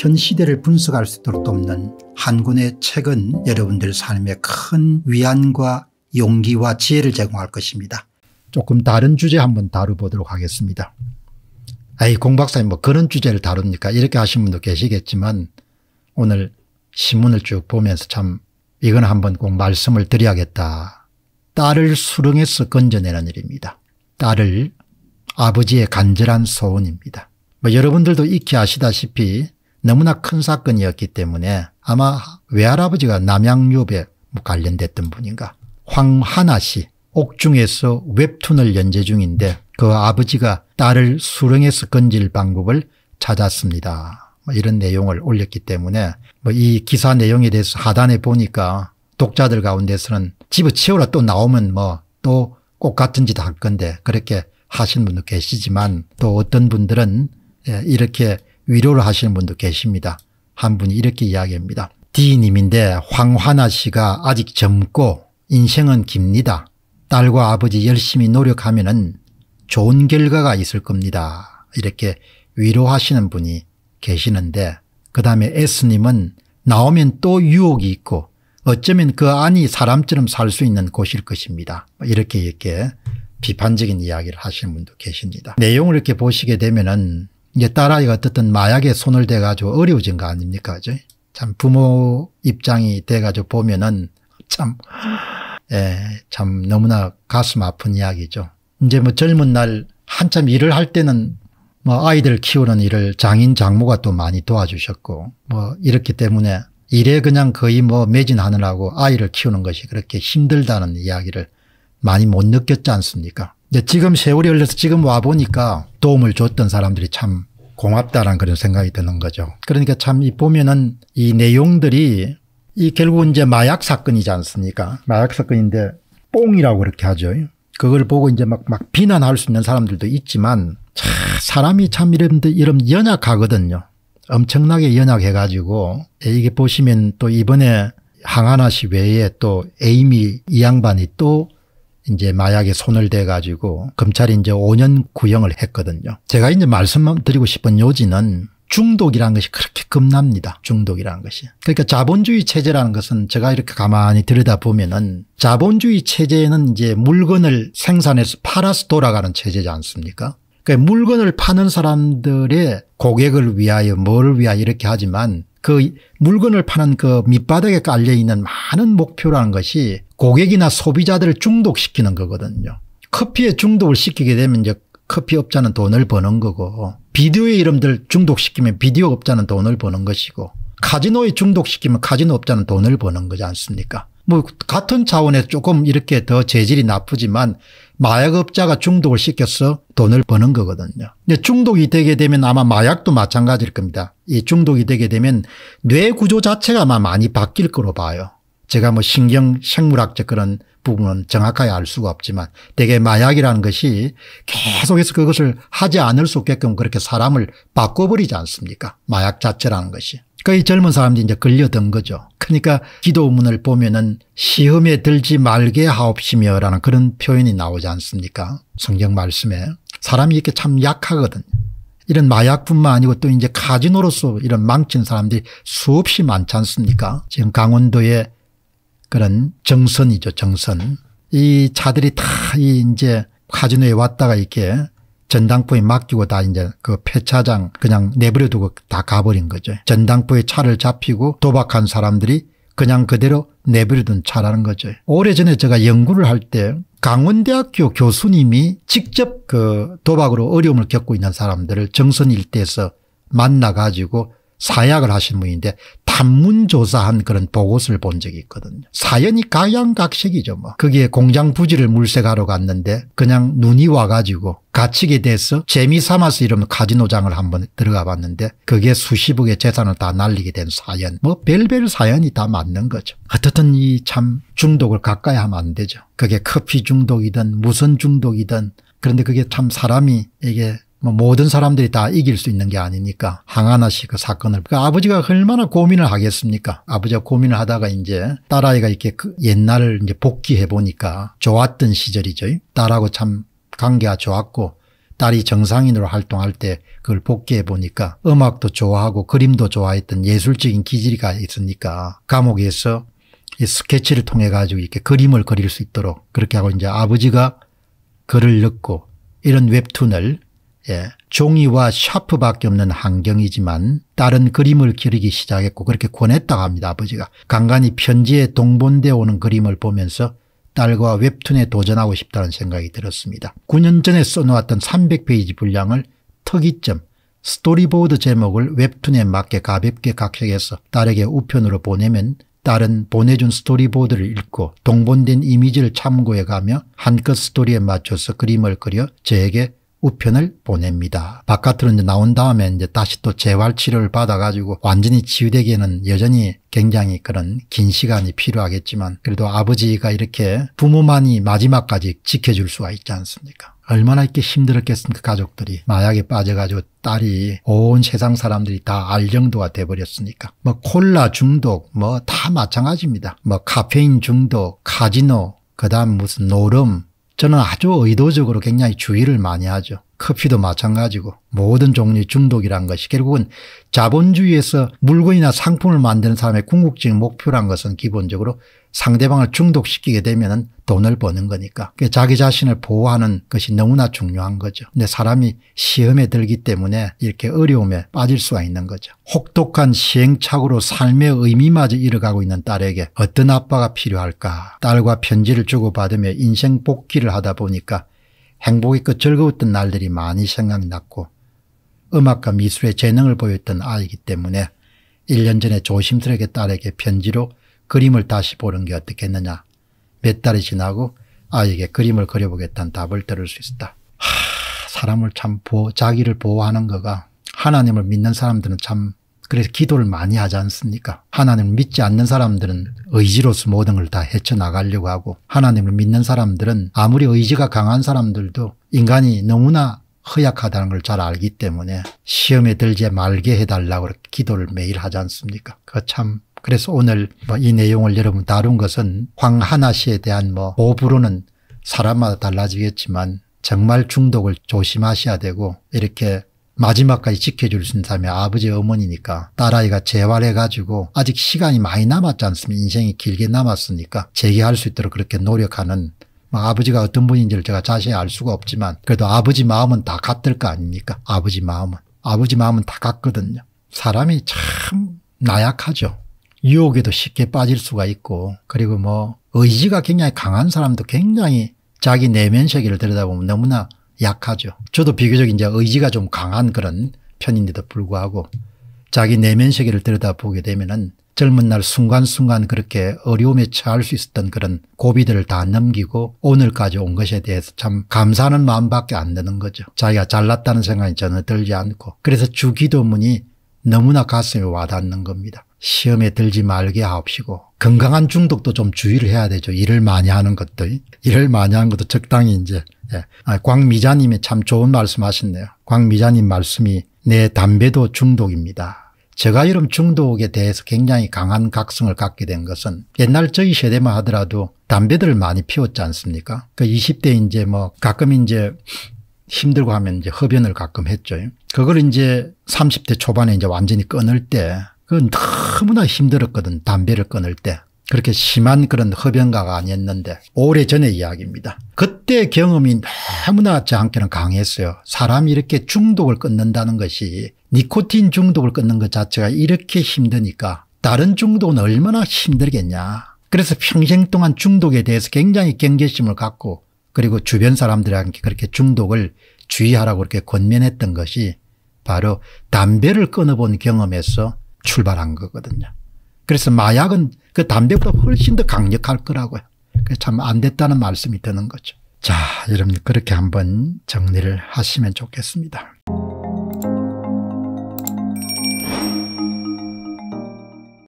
현 시대를 분석할 수 있도록 돕는 한 권의 책은 여러분들 삶에 큰 위안과 용기와 지혜를 제공할 것입니다. 조금 다른 주제 한번 다뤄보도록 하겠습니다. 아이 공 박사님 뭐 그런 주제를 다룹니까 이렇게 하신 분도 계시겠지만 오늘 신문을 쭉 보면서 참 이건 한번 꼭 말씀을 드려야겠다. 딸을 수렁에서 건져내는 일입니다. 딸을 아버지의 간절한 소원입니다. 뭐 여러분들도 익히 아시다시피 너무나 큰 사건이었기 때문에 아마 외할아버지가 남양유업에 뭐 관련됐던 분인가 황하나 씨 옥중에서 웹툰을 연재 중인데 그 아버지가 딸을 수렁에서 건질 방법을 찾았습니다. 뭐 이런 내용을 올렸기 때문에 뭐이 기사 내용에 대해서 하단에 보니까 독자들 가운데서는 집어치우라또 나오면 뭐 또 꼭 같은 짓 할 건데 그렇게 하신 분도 계시지만 또 어떤 분들은 예, 이렇게 위로를 하시는 분도 계십니다. 한 분이 이렇게 이야기합니다. D님인데 황화나 씨가 아직 젊고 인생은 깁니다. 딸과 아버지 열심히 노력하면 은 좋은 결과가 있을 겁니다. 이렇게 위로하시는 분이 계시는데 그 다음에 S님은 나오면 또 유혹이 있고 어쩌면 그 안이 사람처럼 살 수 있는 곳일 것입니다. 이렇게 이렇게 비판적인 이야기를 하시는 분도 계십니다. 내용을 이렇게 보시게 되면 은 이제 딸아이가 어떻든 마약에 손을 대가지고 어려워진 거 아닙니까? 그죠? 참 부모 입장이 돼가지고 보면은 참, 예, 참 너무나 가슴 아픈 이야기죠. 이제 뭐 젊은 날 한참 일을 할 때는 뭐 아이들 키우는 일을 장인 장모가 또 많이 도와주셨고 뭐 이렇기 때문에 일에 그냥 거의 뭐 매진하느라고 아이를 키우는 것이 그렇게 힘들다는 이야기를 많이 못 느꼈지 않습니까? 근데 지금 세월이 흘러서 지금 와보니까 도움을 줬던 사람들이 참 고맙다라는 그런 생각이 드는 거죠. 그러니까 참 이 보면은 이 내용들이 이 결국은 이제 마약 사건이지 않습니까? 마약 사건인데 뽕이라고 그렇게 하죠. 그걸 보고 이제 막, 막 비난할 수 있는 사람들도 있지만 참 사람이 참 이런, 이런 연약하거든요. 엄청나게 연약해가지고 예, 이게 보시면 또 이번에 항하나 씨 외에 또 에이미 이 양반이 또 이제 마약에 손을 대 가지고 검찰이 이제 5년 구형을 했거든요. 제가 이제 말씀드리고 싶은 요지는 중독이라는 것이 그렇게 겁납니다. 중독이라는 것이. 그러니까 자본주의 체제라는 것은 제가 이렇게 가만히 들여다보면은 자본주의 체제는 이제 물건을 생산해서 팔아서 돌아가는 체제지 않습니까? 그러니까 물건을 파는 사람들의 고객을 위하여 뭘 위하여 이렇게 하지만 그 물건을 파는 그 밑바닥에 깔려 있는 많은 목표라는 것이 고객이나 소비자들을 중독시키는 거거든요. 커피에 중독을 시키게 되면 이제 커피 업자는 돈을 버는 거고 비디오의 이름들 중독시키면 비디오 업자는 돈을 버는 것이고 카지노에 중독시키면 카지노 업자는 돈을 버는 거지 않습니까 뭐 같은 차원에 서 조금 이렇게 더 재질이 나쁘지만 마약업자가 중독을 시켜서 돈을 버는 거거든요. 근데 중독이 되게 되면 아마 마약도 마찬가지일 겁니다. 이 중독이 되게 되면 뇌 구조 자체가 아마 많이 바뀔 거로 봐요. 제가 뭐 신경 생물학적 그런 부분은 정확하게 알 수가 없지만 대개 마약이라는 것이 계속해서 그것을 하지 않을 수 없게끔 그렇게 사람을 바꿔버리지 않습니까 마약 자체라는 것이. 그이 젊은 사람들이 이제 걸려든 거죠. 그러니까 기도문을 보면은 시험에 들지 말게 하옵시며 라는 그런 표현이 나오지 않습니까 성경 말씀에. 사람이 이렇게 참 약하거든요. 이런 마약뿐만 아니고 또 이제 카지노로서 이런 망친 사람들이 수없이 많지 않습니까 지금 강원도에 그런 정선이죠 정선. 이 차들이 다이제 카지노에 왔다가 이렇게 전당포에 맡기고 다 이제 그 폐차장 그냥 내버려 두고 다 가버린 거죠. 전당포에 차를 잡히고 도박한 사람들이 그냥 그대로 내버려 둔 차라는 거죠. 오래전에 제가 연구를 할 때 강원대학교 교수님이 직접 그 도박으로 어려움을 겪고 있는 사람들을 정선 일대에서 만나 가지고 사약을 하신 분인데 탐문조사한 그런 보고서를 본 적이 있거든요. 사연이 각양각색이죠. 뭐. 거기에 공장 부지를 물색하러 갔는데 그냥 눈이 와가지고 가축에 대해서 재미삼아서 이러면 카지노장을 한번 들어가 봤는데 그게 수십억의 재산을 다 날리게 된 사연 뭐 별별 사연이 다 맞는 거죠. 어떻든 이 참 중독을 가까이 하면 안 되죠. 그게 커피 중독이든 무슨 중독이든 그런데 그게 참 사람이 이게 뭐 모든 사람들이 다 이길 수 있는 게 아니니까 항하나 씩그 사건을 그 아버지가 얼마나 고민을 하겠습니까 아버지가 고민을 하다가 이제 딸아이가 이렇게 그 옛날을 이제 복귀해 보니까 좋았던 시절이죠 딸하고 참 관계가 좋았고 딸이 정상인으로 활동할 때 그걸 복귀해 보니까 음악도 좋아하고 그림도 좋아했던 예술적인 기질이가 있으니까 감옥에서 이 스케치를 통해 가지고 이렇게 그림을 그릴 수 있도록 그렇게 하고 이제 아버지가 글을 넣고 이런 웹툰을 예, 종이와 샤프밖에 없는 환경이지만 딸은 그림을 기르기 시작했고 그렇게 권했다고 합니다. 아버지가 간간히 편지에 동본되어 오는 그림을 보면서 딸과 웹툰에 도전하고 싶다는 생각이 들었습니다. 9년 전에 써놓았던 300페이지 분량을 특이점 스토리보드 제목을 웹툰에 맞게 가볍게 각색해서 딸에게 우편으로 보내면 딸은 보내준 스토리보드를 읽고 동본된 이미지를 참고해가며 한껏 스토리에 맞춰서 그림을 그려 저에게 우편을 보냅니다. 바깥으로 이제 나온 다음에 이제 다시 또 재활 치료를 받아가지고 완전히 치유되기에는 여전히 굉장히 그런 긴 시간이 필요하겠지만 그래도 아버지가 이렇게 부모만이 마지막까지 지켜줄 수가 있지 않습니까? 얼마나 이렇게 힘들었겠습니까 그 가족들이 마약에 빠져가지고 딸이 온 세상 사람들이 다 알 정도가 돼버렸으니까 뭐 콜라 중독 뭐 다 마찬가지입니다 뭐 카페인 중독 카지노 그다음 무슨 노름 저는 아주 의도적으로 굉장히 주의를 많이 하죠. 커피도 마찬가지고 모든 종류의 중독이란 것이 결국은 자본주의에서 물건이나 상품을 만드는 사람의 궁극적인 목표란 것은 기본적으로 상대방을 중독시키게 되면 돈을 버는 거니까 자기 자신을 보호하는 것이 너무나 중요한 거죠. 근데 사람이 시험에 들기 때문에 이렇게 어려움에 빠질 수가 있는 거죠. 혹독한 시행착오로 삶의 의미마저 잃어가고 있는 딸에게 어떤 아빠가 필요할까 딸과 편지를 주고받으며 인생 복귀를 하다 보니까 행복이 그 즐거웠던 날들이 많이 생각났고 음악과 미술의 재능을 보였던 아이기 때문에 1년 전에 조심스럽게 딸에게 편지로 그림을 다시 보는 게 어떻겠느냐. 몇 달이 지나고 아이에게 그림을 그려보겠다는 답을 들을 수 있었다. 하, 사람을 참 보호, 자기를 보호하는 거가 하나님을 믿는 사람들은 참 그래서 기도를 많이 하지 않습니까 하나님을 믿지 않는 사람들은 의지로서 모든 걸 다 헤쳐나가려고 하고 하나님을 믿는 사람들은 아무리 의지가 강한 사람들도 인간이 너무나 허약하다는 걸 잘 알기 때문에 시험에 들지 말게 해달라고 기도를 매일 하지 않습니까 그 참 그래서 오늘 뭐이 내용을 여러분 다룬 것은 황하나 씨에 대한 뭐 오부로는 사람마다 달라지겠지만 정말 중독을 조심하셔야 되고 이렇게 마지막까지 지켜줄 수있는 사람이 아버지 어머니니까 딸아이가 재활해가지고 아직 시간이 많이 남았지 않습니까 인생이 길게 남았으니까 재개할 수 있도록 그렇게 노력하는 뭐 아버지가 어떤 분인지를 제가 자세히 알 수가 없지만 그래도 아버지 마음은 다 같을 거 아닙니까 아버지 마음은 아버지 마음은 다 같거든요 사람이 참 나약하죠 유혹에도 쉽게 빠질 수가 있고 그리고 뭐 의지가 굉장히 강한 사람도 굉장히 자기 내면 세계를 들여다보면 너무나 약하죠. 저도 비교적 이제 의지가 좀 강한 그런 편인데도 불구하고 자기 내면 세계를 들여다보게 되면은 젊은 날 순간순간 그렇게 어려움에 처할 수 있었던 그런 고비들을 다 넘기고 오늘까지 온 것에 대해서 참 감사하는 마음밖에 안 드는 거죠. 자기가 잘났다는 생각이 전혀 들지 않고 그래서 주기도문이 너무나 가슴에 와닿는 겁니다. 시험에 들지 말게 하옵시고 건강한 중독도 좀 주의를 해야 되죠. 일을 많이 하는 것도 일을 많이 하는 것도 적당히 이제 예. 아, 광미자님이 참 좋은 말씀하셨네요. 광미자님 말씀이 내 담배도 중독입니다. 제가이런 중독에 대해서 굉장히 강한 각성을 갖게 된 것은 옛날 저희 세대만 하더라도 담배들을 많이 피웠지 않습니까? 그 20대 이제 뭐 가끔 이제 힘들고 하면 이제 흡연을 가끔 했죠. 그걸 이제 30대 초반에 이제 완전히 끊을 때 그건 너무나 힘들었거든. 담배를 끊을 때. 그렇게 심한 그런 흡연가가 아니었는데 오래전의 이야기입니다. 그때 경험이 너무나 저한테는 강했어요. 사람이 이렇게 중독을 끊는다는 것이 니코틴 중독을 끊는 것 자체가 이렇게 힘드니까 다른 중독은 얼마나 힘들겠냐. 그래서 평생 동안 중독에 대해서 굉장히 경계심을 갖고 그리고 주변 사람들에게 그렇게 중독을 주의하라고 이렇게 권면했던 것이 바로 담배를 끊어본 경험에서 출발한 거거든요. 그래서 마약은 그 담배보다 훨씬 더 강력할 거라고요. 참안 됐다는 말씀이 드는 거죠. 자 여러분 그렇게 한번 정리를 하시면 좋겠습니다.